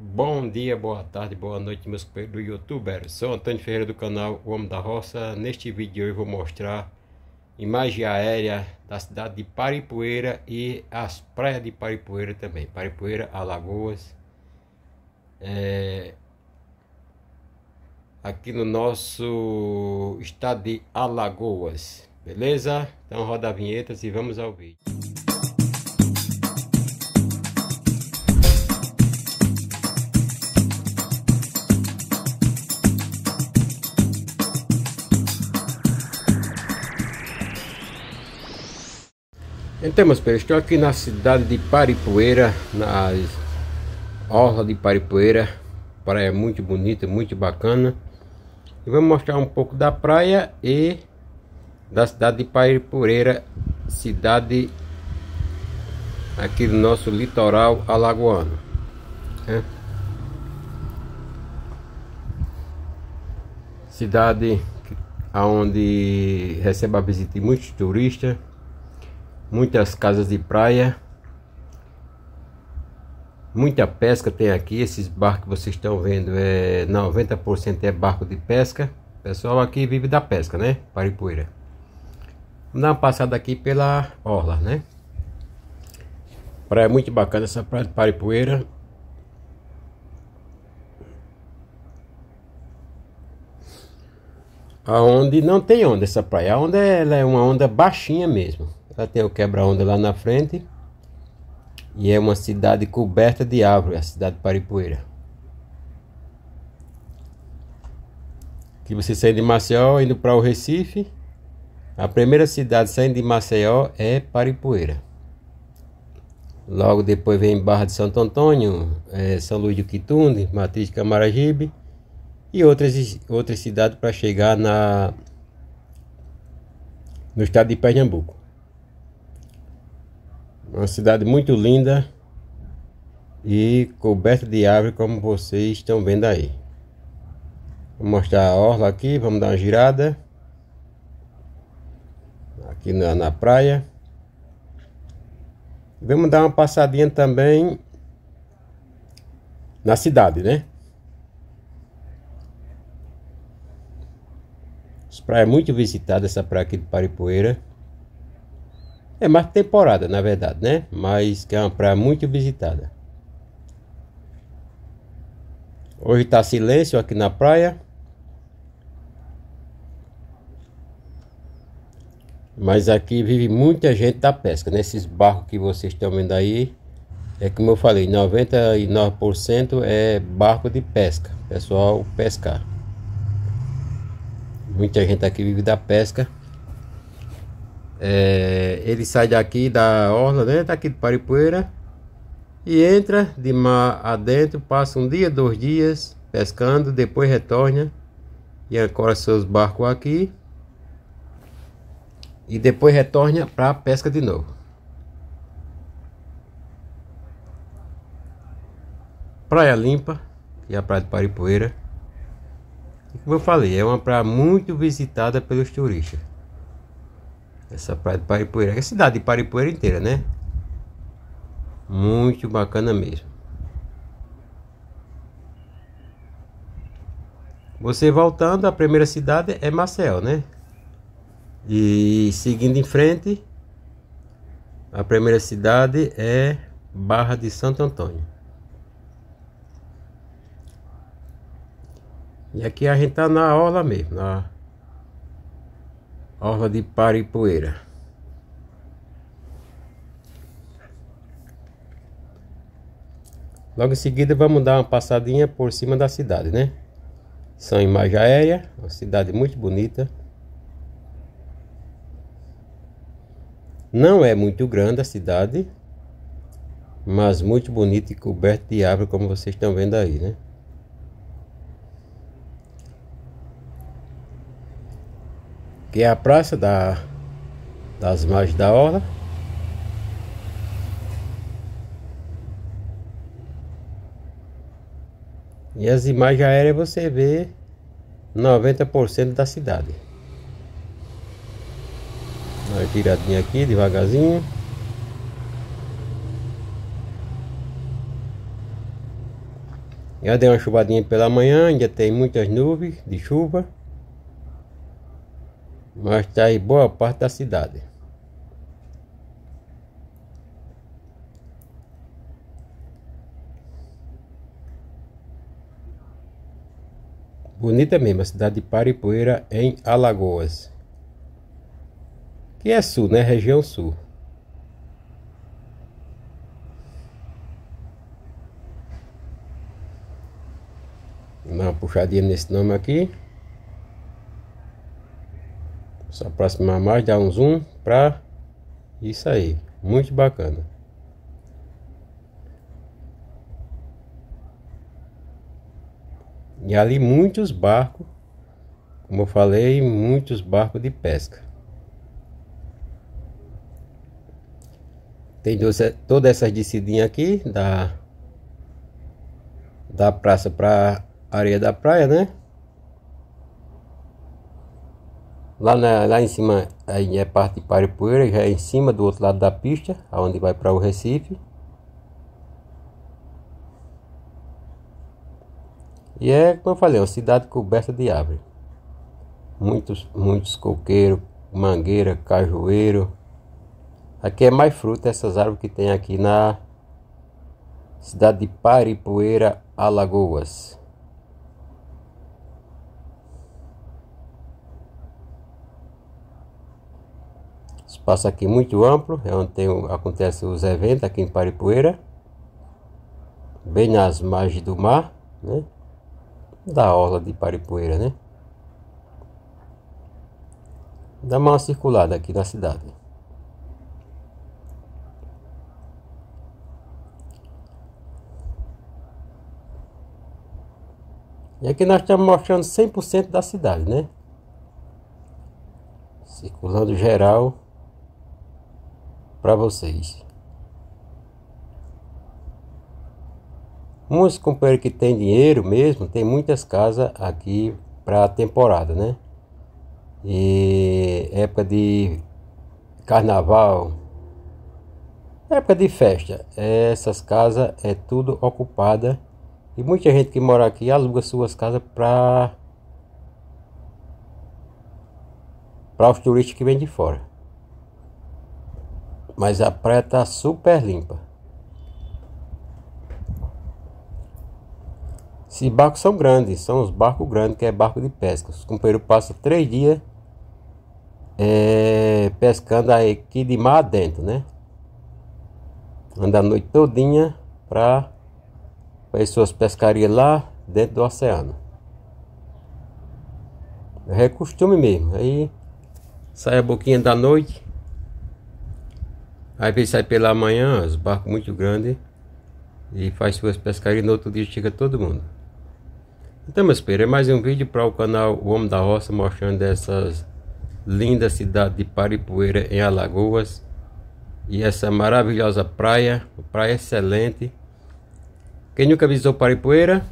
Bom dia, boa tarde, boa noite, meus companheiros do YouTuber. Sou Antônio Ferreira do canal O Homem da Roça. Neste vídeo de hoje eu vou mostrar imagem aérea da cidade de Paripoeira e as praias de Paripoeira também. Paripoeira, Alagoas. É... Aqui no nosso estado de Alagoas. Beleza? Então roda a vinheta e vamos ao vídeo. Então, meus peixes, estou aqui na cidade de Paripoeira, na orla de Paripoeira, praia é muito bonita, muito bacana. E vamos mostrar um pouco da praia e da cidade de Paripoeira, cidade aqui do nosso litoral alagoano. É. Cidade onde recebe a visita de muitos turistas muitas casas de praia, muita pesca tem aqui. Esses barcos que vocês estão vendo é 90% é barco de pesca. O pessoal aqui vive da pesca, né? Paripoeira. Vamos dar uma passada aqui pela orla, né? Praia é muito bacana essa praia de Paripoeira. Aonde não tem onda essa praia. A onda ela é uma onda baixinha mesmo. Tem o quebra-onda lá na frente. E é uma cidade coberta de árvores, a cidade de Paripoeira. Que você sai de Maceió indo para o Recife. A primeira cidade saindo de Maceió é Paripoeira. Logo depois vem Barra de Santo Antônio, é, São Luís do Quitunde, Matriz de Camaragibe e outras, outras cidades para chegar na, no estado de Pernambuco. Uma cidade muito linda e coberta de árvore como vocês estão vendo aí. Vou mostrar a orla aqui, vamos dar uma girada. Aqui na, na praia. Vamos dar uma passadinha também na cidade, né? Essa praia é muito visitada, essa praia aqui de Paripoeira. É mais temporada, na verdade, né? Mas que é uma praia muito visitada. Hoje está silêncio aqui na praia. Mas aqui vive muita gente da pesca. Nesses né? barcos que vocês estão vendo aí, é como eu falei, 99% é barco de pesca. Pessoal pescar. Muita gente aqui vive da pesca. É, ele sai daqui da orla, né, daqui de Paripoeira, e entra de mar adentro, passa um dia, dois dias pescando, depois retorna e ancora seus barcos aqui e depois retorna para a pesca de novo. Praia Limpa, e é a praia de Paripoeira, o como eu falei, é uma praia muito visitada pelos turistas. Essa praia de Paripoeira. É a cidade de Paripoeira inteira, né? Muito bacana mesmo. Você voltando, a primeira cidade é Marcel, né? E seguindo em frente, a primeira cidade é Barra de Santo Antônio. E aqui a gente tá na aula mesmo, na orla de e poeira. Logo em seguida vamos dar uma passadinha por cima da cidade, né? São imagem aérea, uma cidade muito bonita. Não é muito grande a cidade, mas muito bonita e coberta de árvore, como vocês estão vendo aí, né? Aqui é a praça da, das margens da orla. E as imagens aéreas você vê 90% da cidade. Uma tiradinha aqui devagarzinho. Já deu uma chuvadinha pela manhã, ainda tem muitas nuvens de chuva mas está aí boa parte da cidade. Bonita mesmo, a cidade de Paripoeira, em Alagoas. Que é sul, né? Região sul. Vamos puxadinha nesse nome aqui. Só aproximar mais, dar um zoom para isso aí, muito bacana. E ali muitos barcos, como eu falei, muitos barcos de pesca. Tem todas essas descidinhas aqui da da praça para areia da praia, né? Lá, na, lá em cima aí é parte de Paripoeira, já é em cima do outro lado da pista, aonde vai para o Recife. E é, como eu falei, uma cidade coberta de árvores Muitos, muitos coqueiros, mangueira, cajueiro. Aqui é mais fruta essas árvores que tem aqui na cidade de Paripoeira, Alagoas. espaço aqui muito amplo, é onde tem, acontece os eventos aqui em Paripoeira, bem nas margens do mar, né? Da orla de Paripoeira, né? Dá uma circulada aqui na cidade. E aqui nós estamos mostrando 100% da cidade, né? Circulando geral para vocês. Muitos companheiros que têm dinheiro mesmo, tem muitas casas aqui para a temporada, né? E época de carnaval, época de festa, essas casas é tudo ocupada e muita gente que mora aqui aluga suas casas para para os turistas que vêm de fora mas a praia tá super limpa. Esses barcos são grandes, são os barcos grandes, que é barco de pesca. Os companheiros passam três dias é, pescando aqui de mar dentro, né? Anda a noite todinha para as suas pescarias lá dentro do oceano. É costume mesmo. Aí sai a boquinha da noite Aí vem sair pela manhã, os barcos muito grandes, e faz suas pescarias e no outro dia chega todo mundo. Então, meus filhos, é mais um vídeo para o canal O Homem da Roça mostrando essas linda cidade de Paripoeira em Alagoas e essa maravilhosa praia, praia excelente. Quem nunca visitou Paripoeira,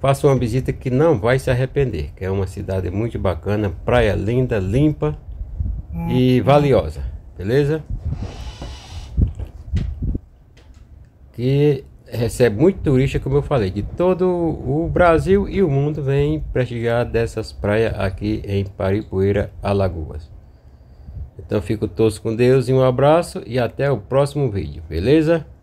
faça uma visita que não vai se arrepender, que é uma cidade muito bacana, praia linda, limpa e valiosa. Beleza? Que recebe muito turista, como eu falei, de todo o Brasil e o mundo vem prestigiar dessas praias aqui em Paripoeira, Alagoas. Então fico todos com Deus e um abraço e até o próximo vídeo, beleza?